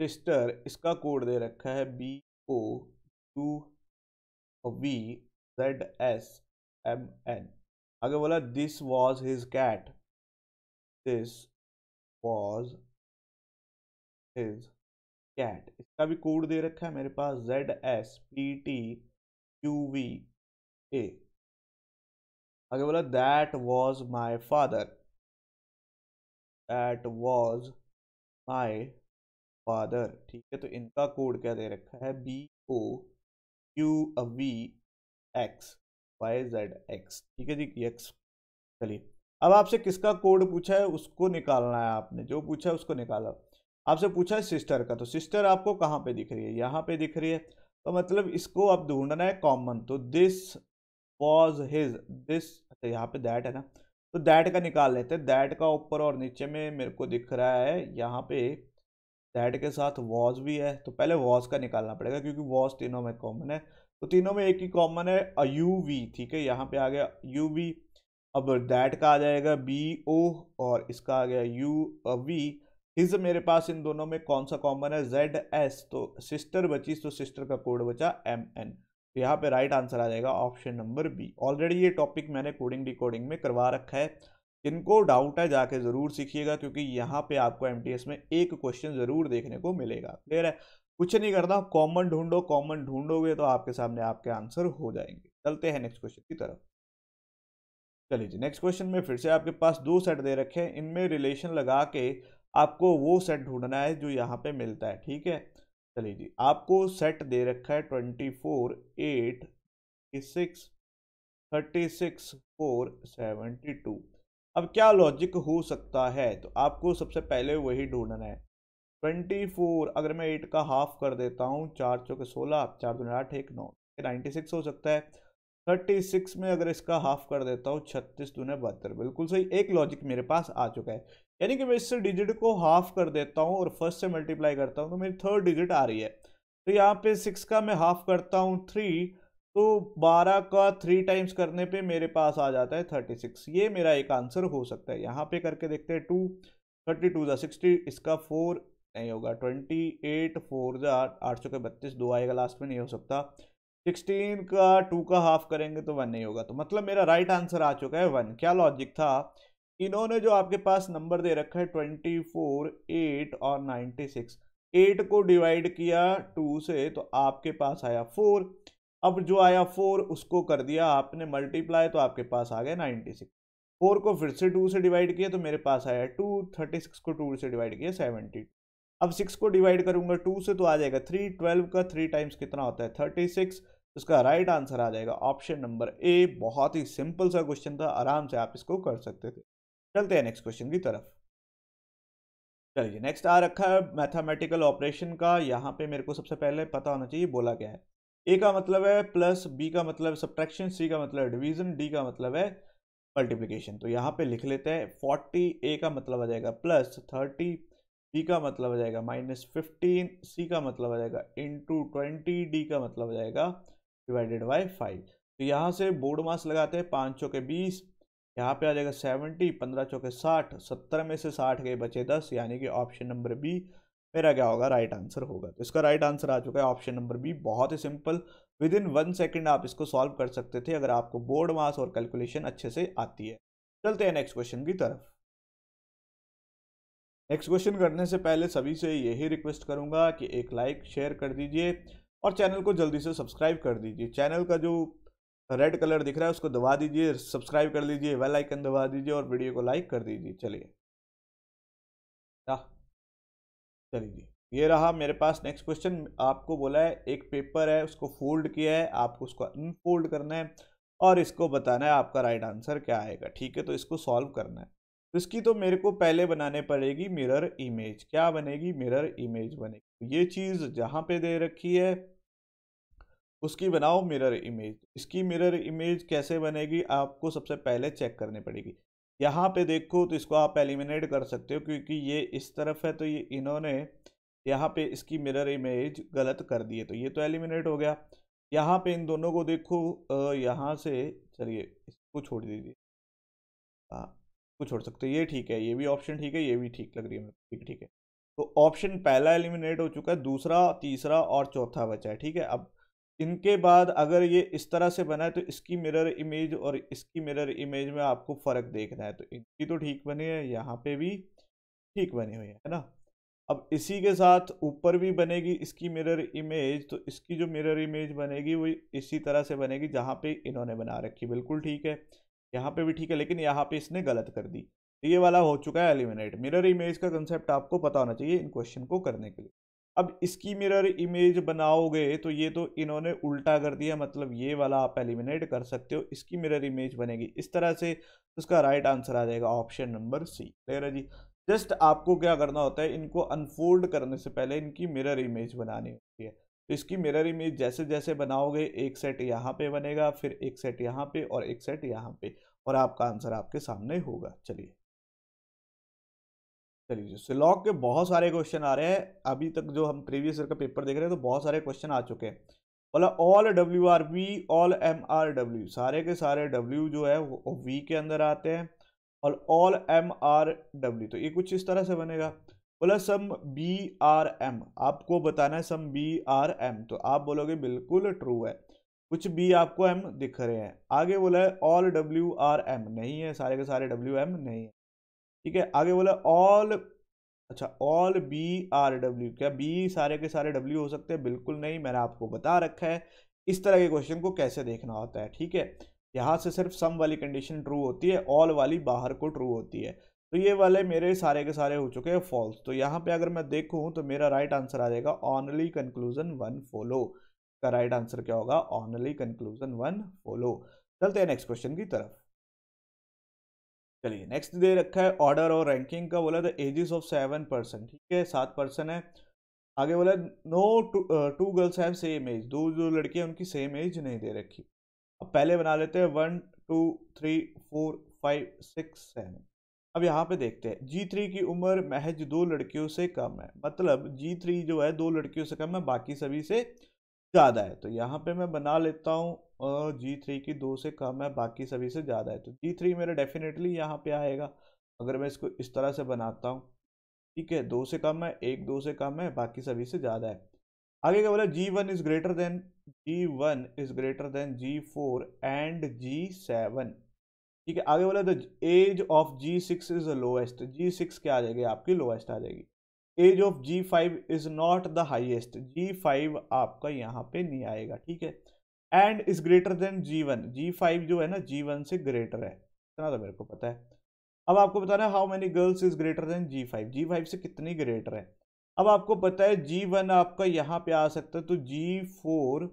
सिस्टर इसका कोड दे रखा है B O two V Z S M N आगे बोला this was his cat this was his cat इसका भी कोड दे रखा है मेरे पास Z S P T Q V A आगे बोला that was my father that was my father ठीक है तो इनका कोड क्या दे रखा है B O Q V x Y Z X ठीक है जी एक्स चलिए अब आपसे किसका कोड पूछा है उसको निकालना है आपने जो पूछा है उसको निकाला आपसे पूछा है सिस्टर का तो सिस्टर आपको कहाँ पे दिख रही है यहाँ पे दिख रही है तो मतलब इसको आप ढूंढना है कॉमन तो दिस वॉज हिज दिस अच्छा यहाँ पे दैट है ना तो दैट का निकाल लेते हैं दैट का ऊपर और नीचे में मेरे को दिख रहा है यहाँ पे दैट के साथ वॉज भी है तो पहले वॉज का निकालना पड़ेगा क्योंकि वॉज तीनों में कॉमन है तो तीनों में एक ही कॉमन है यू वी ठीक है यहाँ पे आ गया यू वी अब दैट का आ जाएगा बी ओ और इसका आ गया यू वी हिज मेरे पास इन दोनों में कौन सा कॉमन है जेड एस तो सिस्टर बची तो सिस्टर का कोड बचा एम एन तो यहाँ पे राइट आंसर आ जाएगा ऑप्शन नंबर बी ऑलरेडी ये टॉपिक मैंने कोडिंग डिकोडिंग में करवा रखा है जिनको डाउट है जाके ज़रूर सीखिएगा क्योंकि यहाँ पे आपको एम में एक क्वेश्चन ज़रूर देखने को मिलेगा क्लियर है कुछ नहीं करता कॉमन ढूंढो कॉमन ढूंढोगे तो आपके सामने आपके आंसर हो जाएंगे चलते हैं नेक्स्ट क्वेश्चन की तरफ चलिए जी नेक्स्ट क्वेश्चन में फिर से आपके पास दो सेट दे रखे हैं इनमें रिलेशन लगा के आपको वो सेट ढूंढना है जो यहाँ पे मिलता है ठीक है चलिए जी आपको सेट दे रखा है twenty four eight six thirty six four seventy two अब क्या लॉजिक हो सकता है तो आपको सबसे पहले वही ढूंढना है ट्वेंटी फोर अगर मैं एट का हाफ कर देता हूँ चार चौके सोलह चार दो आठ एक नौ नाइन्टी सिक्स हो सकता है थर्टी सिक्स में अगर इसका हाफ कर देता हूँ छत्तीस दूने बहत्तर बिल्कुल सही एक लॉजिक मेरे पास आ चुका है यानी कि मैं इस डिजिट को हाफ कर देता हूँ और फर्स्ट से मल्टीप्लाई करता हूँ तो मेरी थर्ड डिजिट आ रही है तो यहाँ पे सिक्स का मैं हाफ करता हूँ थ्री तो बारह का थ्री टाइम्स करने पे मेरे पास आ जाता है थर्टी सिक्स ये मेरा एक आंसर हो सकता है यहाँ पे करके देखते हैं two thirty two sixty sixty इसका फोर नहीं होगा ट्वेंटी एट फोर ज़ा आठ सौ के बत्तीस दो आएगा लास्ट में नहीं हो सकता सिक्सटीन का टू का हाफ करेंगे तो वन नहीं होगा तो मतलब मेरा राइट आंसर आ चुका है वन क्या लॉजिक था इन्होंने जो आपके पास नंबर दे रखा है ट्वेंटी फोर एट और नाइन्टी सिक्स एट को डिवाइड किया टू से तो आपके पास आया फोर अब जो आया फोर उसको कर दिया आपने मल्टीप्लाई तो आपके पास आ गया नाइन्टी सिक्स फोर को फिर से टू से डिवाइड किया तो मेरे पास आया टू थर्टी सिक्स को टू से डिवाइड किया सेवेंटी अब सिक्स को डिवाइड करूंगा टू से तो आ जाएगा थ्री ट्वेल्व का थ्री टाइम्स कितना होता है थर्टी सिक्स इसका राइट आंसर आ जाएगा ऑप्शन नंबर ए बहुत ही सिंपल सा क्वेश्चन था आराम से आप इसको कर सकते थे चलते हैं नेक्स्ट क्वेश्चन की तरफ चलिए नेक्स्ट आ रखा है मैथामेटिकल ऑपरेशन का यहाँ पे मेरे को सबसे पहले पता होना चाहिए बोला क्या है ए का मतलब है प्लस बी का मतलब सब्ट्रैक्शन सी का मतलब डिवीजन डी का मतलब है मल्टीप्लीकेशन मतलब मतलब तो यहाँ पे लिख लेते हैं फोर्टी ए का मतलब आ जाएगा प्लस थर्टी बी का मतलब आ जाएगा माइनस फिफ्टीन सी का मतलब आ जाएगा इंटू ट्वेंटी डी का मतलब आ जाएगा डिवाइडेड बाई फाइव तो यहाँ से बोर्ड मास लगाते हैं पाँच चौके बीस यहाँ पे आ जाएगा सेवेंटी पंद्रह चौके साठ सत्तर में से साठ गए बचे दस यानी कि ऑप्शन नंबर बी मेरा क्या होगा राइट आंसर होगा तो इसका राइट आंसर आ चुका है ऑप्शन नंबर बी बहुत ही simple within one second आप इसको सॉल्व कर सकते थे अगर आपको बोर्ड मास और कैलकुलेशन अच्छे से आती है चलते हैं नेक्स्ट क्वेश्चन की तरफ नेक्स्ट क्वेश्चन करने से पहले सभी से यही रिक्वेस्ट करूँगा कि एक लाइक शेयर कर दीजिए और चैनल को जल्दी से सब्सक्राइब कर दीजिए चैनल का जो रेड कलर दिख रहा है उसको दबा दीजिए सब्सक्राइब कर लीजिए वेल आइकन दबा दीजिए और वीडियो को लाइक कर दीजिए चलिए हाँ। चलिए ये रहा मेरे पास नेक्स्ट क्वेश्चन आपको बोला है एक पेपर है उसको फोल्ड किया है आपको उसको अनफोल्ड करना है और इसको बताना है आपका राइट आंसर क्या आएगा ठीक है तो इसको सॉल्व करना है इसकी तो मेरे को पहले बनाने पड़ेगी मिरर इमेज क्या बनेगी मिरर इमेज बनेगी ये चीज़ जहाँ पे दे रखी है उसकी बनाओ मिरर इमेज इसकी मिरर इमेज कैसे बनेगी आपको सबसे पहले चेक करनी पड़ेगी यहाँ पे देखो तो इसको आप एलिमिनेट कर सकते हो क्योंकि ये इस तरफ है तो ये इन्होंने यहाँ पे इसकी मिरर इमेज गलत कर दी है तो ये तो एलिमिनेट हो गया यहाँ पे इन दोनों को देखो यहाँ से चलिए इसको छोड़ दीजिए हाँ। को छोड़ सकते हो ये ठीक है ये भी ऑप्शन ठीक है ये भी ठीक लग रही है ठीक ठीक है तो ऑप्शन पहला एलिमिनेट हो चुका है दूसरा तीसरा और चौथा बचा है ठीक है अब इनके बाद अगर ये इस तरह से बना है तो इसकी मिरर इमेज और इसकी मिरर इमेज में आपको फ़र्क देखना है तो इनकी तो ठीक बनी है यहाँ पे भी ठीक बनी हुई है है ना अब इसी के साथ ऊपर भी बनेगी इसकी मिरर इमेज तो इसकी जो मिरर इमेज बनेगी वो इसी तरह से बनेगी जहाँ पे इन्होंने बना रखी बिल्कुल ठीक है यहाँ पे भी ठीक है लेकिन यहाँ पे इसने गलत कर दी तो ये वाला हो चुका है एलिमिनेट मिरर इमेज का कंसेप्ट आपको पता होना चाहिए इन क्वेश्चन को करने के लिए अब इसकी मिरर इमेज बनाओगे तो ये तो इन्होंने उल्टा कर दिया मतलब ये वाला आप एलिमिनेट कर सकते हो इसकी मिरर इमेज बनेगी इस तरह से उसका राइट आंसर आ जाएगा ऑप्शन नंबर सी क्लियर है जी जस्ट आपको क्या करना होता है इनको अनफोल्ड करने से पहले इनकी मिरर इमेज बनानी होती है तो इसकी मिरर इमेज जैसे जैसे बनाओगे एक सेट यहाँ पे बनेगा फिर एक सेट यहाँ पे और एक सेट यहाँ पे और आपका आंसर आपके सामने होगा चलिए चलिए सिलॉक के बहुत सारे क्वेश्चन आ रहे हैं अभी तक जो हम प्रीवियस ईयर का पेपर देख रहे हैं तो बहुत सारे क्वेश्चन आ चुके हैं बोला all W are V all M are W सारे के सारे डब्ल्यू जो है वो वी के अंदर आते हैं और ऑल एम आर डब्ल्यू तो ये कुछ इस तरह से बनेगा बोला सम बी आर एम आपको बताना है सम बी आर एम तो आप बोलोगे बिल्कुल ट्रू है कुछ बी आपको एम दिख रहे हैं आगे बोला है ऑल डब्ल्यू आर एम नहीं है सारे के सारे डब्ल्यू एम नहीं है ठीक है आगे बोला ऑल अच्छा ऑल बी आर डब्ल्यू क्या बी सारे के सारे डब्ल्यू हो सकते हैं बिल्कुल नहीं मैंने आपको बता रखा है इस तरह के क्वेश्चन को कैसे देखना होता है ठीक है यहाँ से सिर्फ सम वाली कंडीशन ट्रू होती है ऑल वाली बाहर को ट्रू होती है तो ये वाले मेरे सारे के सारे हो चुके हैं फॉल्स तो यहाँ पे अगर मैं देखूँ तो मेरा राइट आंसर आ जाएगा ऑनली कंक्लूजन वन फॉलो का राइट आंसर क्या होगा ऑनली कंक्लूजन वन फॉलो चलते हैं नेक्स्ट क्वेश्चन की तरफ चलिए नेक्स्ट दे रखा है ऑर्डर और रैंकिंग का बोला था एजिस ऑफ सेवन पर्सन ठीक है सात पर्सन है आगे बोला no two two girls have same age दो जो है उनकी सेम एज नहीं दे रखी अब पहले बना लेते हैं one two three four five six seven अब यहाँ पे देखते हैं जी थ्री की उम्र महज दो लड़कियों से कम है मतलब जी थ्री जो है दो लड़कियों से कम है बाकी सभी से ज़्यादा है तो यहाँ पे मैं बना लेता हूँ जी थ्री की दो से कम है बाकी सभी से ज़्यादा है तो जी थ्री मेरा डेफिनेटली यहाँ पे आएगा अगर मैं इसको इस तरह से बनाता हूँ ठीक है दो से कम है एक दो से कम है बाकी सभी से ज़्यादा है आगे क्या बोला G one is greater than G one is greater than G four and G seven ठीक है आगे बोला the age of G six is the lowest G six क्या आ जाएगी आपकी लोएस्ट आ जाएगी age of G five is not the highest G five आपका यहाँ पे नहीं आएगा ठीक है and is greater than G one G five जो है ना जी वन से ग्रेटर है इतना तो मेरे को पता है अब आपको पता ना how many girls is greater than G five G five से कितनी ग्रेटर है अब आपको पता है जी वन आपका यहाँ पे आ सकता है तो जी फोर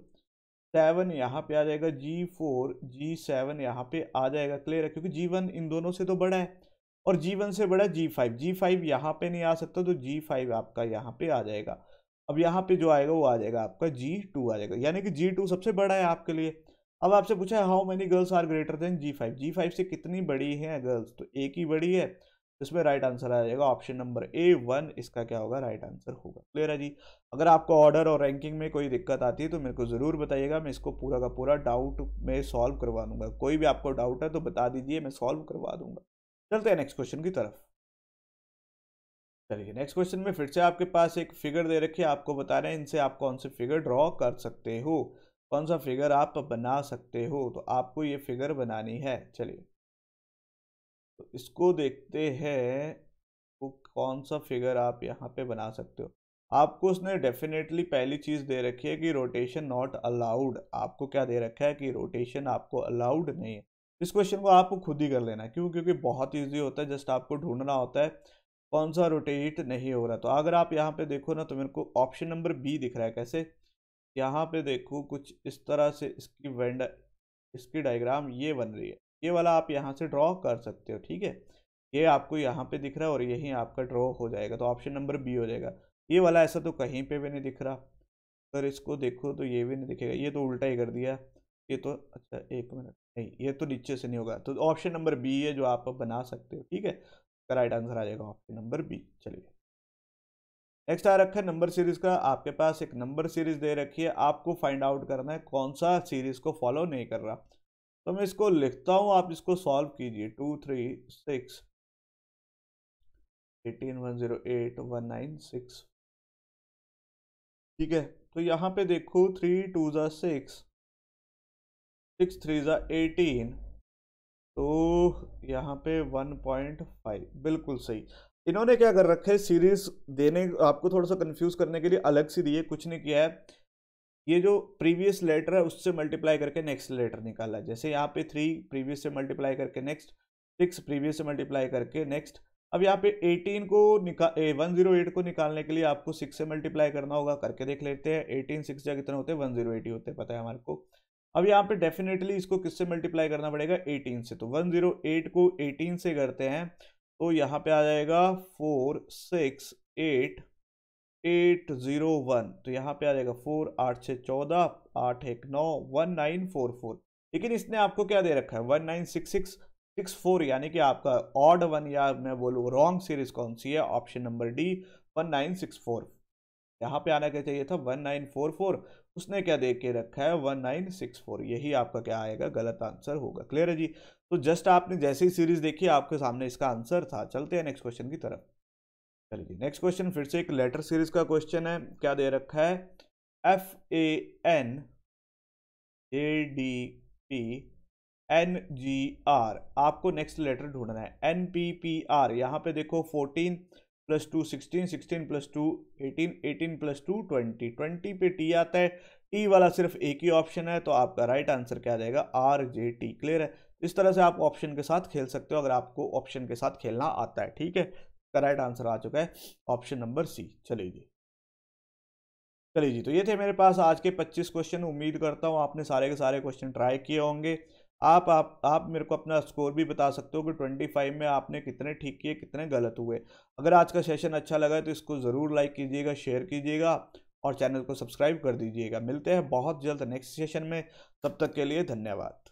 सेवन यहाँ पे आ जाएगा जी फोर जी सेवन यहाँ पे आ जाएगा क्लियर है क्योंकि जी वन इन दोनों से तो बड़ा है और जी वन से बड़ा जी फाइव जी फाइव यहाँ पे नहीं आ सकता तो जी फाइव आपका यहाँ पे आ जाएगा अब यहाँ पे जो आएगा वो आ जाएगा आपका जी टू आ जाएगा यानी कि जी टू सबसे बड़ा है आपके लिए अब आपसे पूछा है how many girls are greater than G five G five से कितनी बड़ी है गर्ल्स तो एक ही बड़ी है इसमें राइट आंसर आ जाएगा ऑप्शन नंबर ए वन इसका क्या होगा राइट आंसर होगा क्लियर है जी अगर आपको ऑर्डर और रैंकिंग में कोई दिक्कत आती है तो मेरे को ज़रूर बताइएगा मैं इसको पूरा का पूरा डाउट में सॉल्व करवा दूंगा कोई भी आपको डाउट है तो बता दीजिए मैं सॉल्व करवा दूंगा चलते हैं नेक्स्ट क्वेश्चन की तरफ चलिए नेक्स्ट क्वेश्चन में फिर से आपके पास एक फिगर दे रखी है आपको बता रहे हैं इनसे आप कौन से फिगर ड्रॉ कर सकते हो कौन सा फिगर आप बना सकते हो तो आपको ये फिगर बनानी है चलिए तो इसको देखते हैं वो कौन सा फिगर आप यहाँ पे बना सकते हो आपको उसने डेफिनेटली पहली चीज़ दे रखी है कि रोटेशन नॉट अलाउड आपको क्या दे रखा है कि रोटेशन आपको अलाउड नहीं है इस क्वेश्चन को आपको खुद ही कर लेना क्यों क्योंकि बहुत ईजी होता है जस्ट आपको ढूंढना होता है कौन सा रोटेट नहीं हो रहा तो अगर आप यहाँ पे देखो ना तो मेरे को ऑप्शन नंबर बी दिख रहा है कैसे यहाँ पे देखो कुछ इस तरह से इसकी वेंड इसकी डायग्राम ये बन रही है ये वाला आप यहाँ से ड्रॉ कर सकते हो ठीक है ये आपको यहाँ पे दिख रहा है और यही आपका ड्रॉ हो जाएगा तो ऑप्शन नंबर बी हो जाएगा ये वाला ऐसा तो कहीं पे भी नहीं दिख रहा अगर इसको देखो तो ये भी नहीं दिखेगा ये तो उल्टा ही कर दिया ये तो अच्छा एक मिनट नहीं ये तो नीचे से नहीं होगा तो ऑप्शन नंबर बी है जो आप बना सकते हो ठीक है राइट आंसर आ जाएगा ऑप्शन नंबर बी चलिए नेक्स्ट आ रखा है नंबर सीरीज का आपके पास एक नंबर सीरीज दे रखी है आपको फाइंड आउट करना है कौन सा सीरीज को फॉलो नहीं कर रहा तो मैं इसको लिखता हूँ आप इसको सॉल्व कीजिए two three six eighteen one zero eight one nine six ठीक है तो यहाँ पे देखो थ्री टू ज़ा सिक्स सिक्स थ्री ज़ा एटीन तो यहाँ पे वन पॉइंट फाइव बिल्कुल सही इन्होंने क्या कर रखा है सीरीज देने आपको थोड़ा सा कंफ्यूज करने के लिए अलग से दिए कुछ नहीं किया है ये जो प्रीवियस लेटर है उससे मल्टीप्लाई करके नेक्स्ट लेटर निकाला जैसे यहाँ पे थ्री प्रीवियस से मल्टीप्लाई करके नेक्स्ट सिक्स प्रीवियस से मल्टीप्लाई करके नेक्स्ट अब यहाँ पे एटीन को निकाल वन जीरो एट को निकालने के लिए आपको सिक्स से मल्टीप्लाई करना होगा करके देख लेते हैं एटीन सिक्स जगह कितने होते हैं वन जीरो एट ही होते हैं पता है हमारे को अब यहाँ पे डेफिनेटली इसको किससे मल्टीप्लाई करना पड़ेगा एटीन से तो वन जीरो एट को एटीन से करते हैं तो यहाँ पे आ जाएगा four six eight eight zero one तो यहाँ पे आ जाएगा फोर आठ छः चौदह आठ एक नौ वन नाइन फोर फोर लेकिन इसने आपको क्या दे रखा है one nine six six six four यानी कि आपका ऑड वन या मैं बोलूँ रॉन्ग सीरीज कौन सी है option number D one nine six four यहाँ पे आना क्या चाहिए था वन नाइन फोर फोर उसने क्या दे के रखा है वन नाइन सिक्स फोर यही आपका क्या आएगा गलत आंसर होगा क्लियर है जी तो जस्ट आपने जैसे ही सीरीज देखी आपके सामने इसका आंसर था चलते हैं नेक्स्ट क्वेश्चन की तरफ चलिए नेक्स्ट क्वेश्चन फिर से एक लेटर सीरीज का क्वेश्चन है क्या दे रखा है F A N A D P N G R आपको नेक्स्ट लेटर ढूंढना है एन पी पी आर यहाँ पे देखो fourteen plus two sixteen sixteen plus two eighteen eighteen plus two twenty twenty पे टी आता है टी वाला सिर्फ एक ही ऑप्शन है तो आपका राइट आंसर क्या जाएगा आर जे टी क्लियर है इस तरह से आप ऑप्शन के साथ खेल सकते हो अगर आपको ऑप्शन के साथ खेलना आता है ठीक है इसका राइट आंसर आ चुका है ऑप्शन नंबर सी चलिए जी चलिए जी तो ये थे मेरे पास आज के 25 क्वेश्चन उम्मीद करता हूँ आपने सारे के सारे क्वेश्चन ट्राई किए होंगे आप आप आप मेरे को अपना स्कोर भी बता सकते हो कि 25 में आपने कितने ठीक किए कितने गलत हुए अगर आज का सेशन अच्छा लगा है तो इसको ज़रूर लाइक कीजिएगा शेयर कीजिएगा और चैनल को सब्सक्राइब कर दीजिएगा मिलते हैं बहुत जल्द नेक्स्ट सेशन में तब तक के लिए धन्यवाद